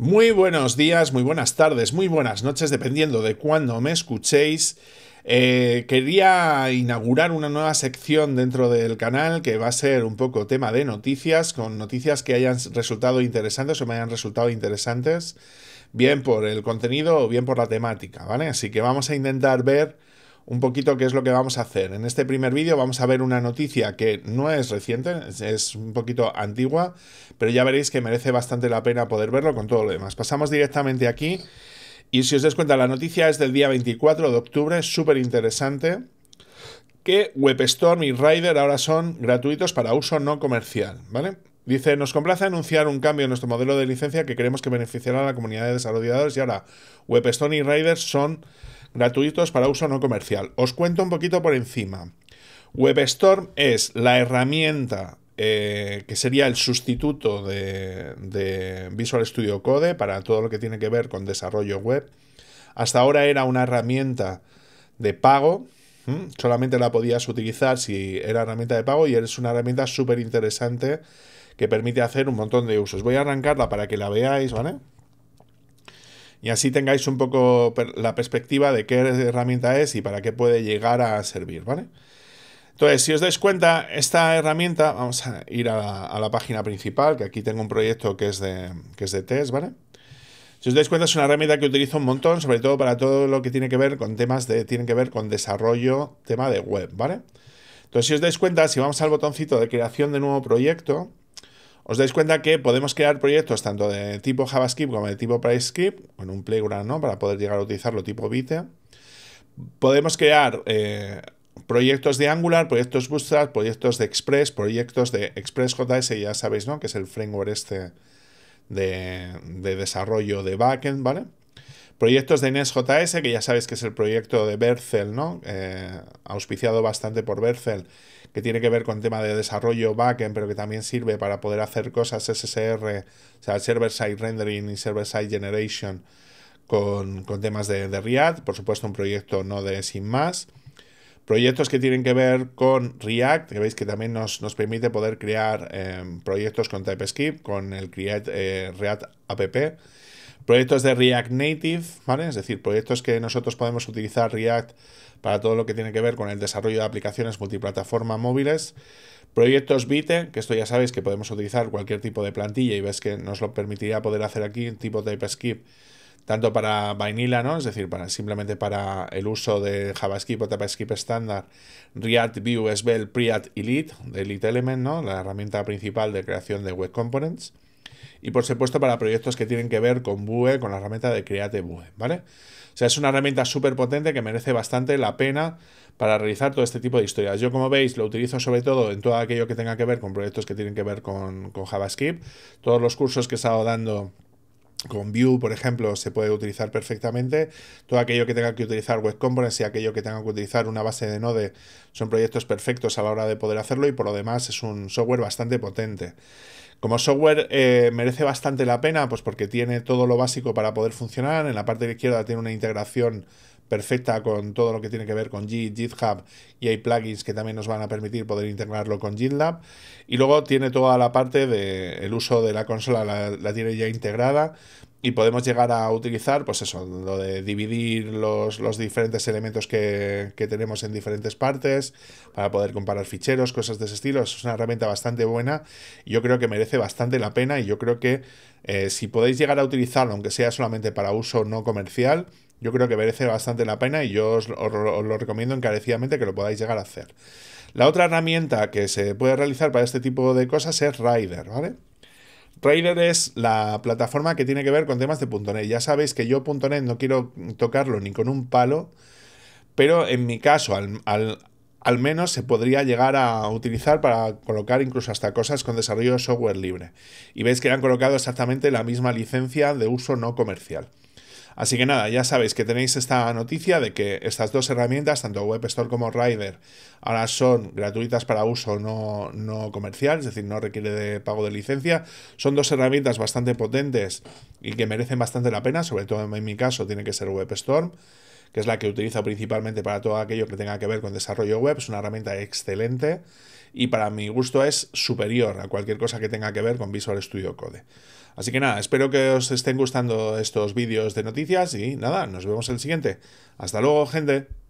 Muy buenos días, muy buenas tardes, muy buenas noches, dependiendo de cuándo me escuchéis. Eh, quería inaugurar una nueva sección dentro del canal que va a ser un poco tema de noticias, con noticias que hayan resultado interesantes o me hayan resultado interesantes, bien por el contenido o bien por la temática, ¿vale? Así que vamos a intentar ver un poquito qué es lo que vamos a hacer. En este primer vídeo vamos a ver una noticia que no es reciente, es un poquito antigua, pero ya veréis que merece bastante la pena poder verlo con todo lo demás. Pasamos directamente aquí y si os dais cuenta, la noticia es del día 24 de octubre, súper interesante, que WebStorm y Rider ahora son gratuitos para uso no comercial, ¿vale? Dice, nos complace anunciar un cambio en nuestro modelo de licencia que creemos que beneficiará a la comunidad de desarrolladores y ahora WebStorm y Rider son gratuitos para uso no comercial. Os cuento un poquito por encima. WebStorm es la herramienta eh, que sería el sustituto de, Visual Studio Code para todo lo que tiene que ver con desarrollo web. Hasta ahora era una herramienta de pago, solamente la podías utilizar si era herramienta de pago y es una herramienta súper interesante que permite hacer un montón de usos. Voy a arrancarla para que la veáis, ¿vale? y así tengáis un poco la perspectiva de qué herramienta es y para qué puede llegar a servir, ¿vale? Entonces, si os dais cuenta, esta herramienta, vamos a ir a la, página principal, que aquí tengo un proyecto que es de, que es de test, ¿vale? Si os dais cuenta, es una herramienta que utilizo un montón, sobre todo para todo lo que tiene que ver con temas de, que ver con desarrollo, tema de web, ¿vale? Entonces, si os dais cuenta, si vamos al botoncito de creación de nuevo proyecto, os dais cuenta que podemos crear proyectos tanto de tipo JavaScript como de tipo PriceScript, en un playground, ¿no? Para poder llegar a utilizarlo tipo Vite. Podemos crear eh, proyectos de Angular, proyectos Bootstrap, proyectos de Express, proyectos de ExpressJS, ya sabéis, ¿no? Que es el framework este de, de desarrollo de backend, ¿vale? Proyectos de NSJS, que ya sabes que es el proyecto de Bercel, ¿no? Eh, auspiciado bastante por Bercel, que tiene que ver con tema de desarrollo backend, pero que también sirve para poder hacer cosas SSR, o sea, server-side rendering y server-side generation con, con, temas de, de React. Por supuesto, un proyecto no de sin más proyectos que tienen que ver con React, que veis que también nos, nos permite poder crear em, proyectos con TypeScript, con el Create eh, React App, Proyectos de React Native, ¿vale? Es decir, proyectos que nosotros podemos utilizar React para todo lo que tiene que ver con el desarrollo de aplicaciones multiplataforma móviles. Proyectos Vite, que esto ya sabéis que podemos utilizar cualquier tipo de plantilla y ves que nos lo permitiría poder hacer aquí, tipo TypeScript, tanto para Vanilla, ¿no? Es decir, para, simplemente para el uso de JavaScript o TypeScript estándar, React, View, Svelte, Preact y Lead, de Lead Element, ¿no? La herramienta principal de creación de web components y por supuesto para proyectos que tienen que ver con Vue, con la herramienta de Create Vue, ¿vale? O sea, es una herramienta súper potente que merece bastante la pena para realizar todo este tipo de historias. Yo, como veis, lo utilizo sobre todo en todo aquello que tenga que ver con proyectos que tienen que ver con, con JavaScript. Todos los cursos que he estado dando con Vue, por ejemplo, se puede utilizar perfectamente. Todo aquello que tenga que utilizar Web Components y aquello que tenga que utilizar una base de Node son proyectos perfectos a la hora de poder hacerlo y por lo demás es un software bastante potente. Como software eh, merece bastante la pena, pues porque tiene todo lo básico para poder funcionar. En la parte de izquierda tiene una integración perfecta con todo lo que tiene que ver con Git, GitHub y hay plugins que también nos van a permitir poder integrarlo con GitLab. Y luego tiene toda la parte del el uso de la consola, la, tiene ya integrada y podemos llegar a utilizar, pues eso, lo de dividir los, diferentes elementos que, que, tenemos en diferentes partes para poder comparar ficheros, cosas de ese estilo. Es una herramienta bastante buena. Yo creo que merece bastante la pena y yo creo que eh, si podéis llegar a utilizarlo, aunque sea solamente para uso no comercial, yo creo que merece bastante la pena y yo os, lo recomiendo encarecidamente que lo podáis llegar a hacer. La otra herramienta que se puede realizar para este tipo de cosas es Rider, ¿vale? Rider es la plataforma que tiene que ver con temas de .NET. Ya sabéis que yo .NET no quiero tocarlo ni con un palo, pero en mi caso al, al, menos se podría llegar a utilizar para colocar incluso hasta cosas con desarrollo de software libre. Y veis que han colocado exactamente la misma licencia de uso no comercial. Así que nada, ya sabéis que tenéis esta noticia de que estas dos herramientas, tanto Web Store como Rider, ahora son gratuitas para uso no, comercial, es decir, no requiere de pago de licencia. Son dos herramientas bastante potentes y que merecen bastante la pena, sobre todo en mi caso tiene que ser WebStorm que es la que utilizo principalmente para todo aquello que tenga que ver con desarrollo web. Es una herramienta excelente y para mi gusto es superior a cualquier cosa que tenga que ver con Visual Studio Code. Así que nada, espero que os estén gustando estos vídeos de noticias y nada, nos vemos el siguiente. Hasta luego, gente.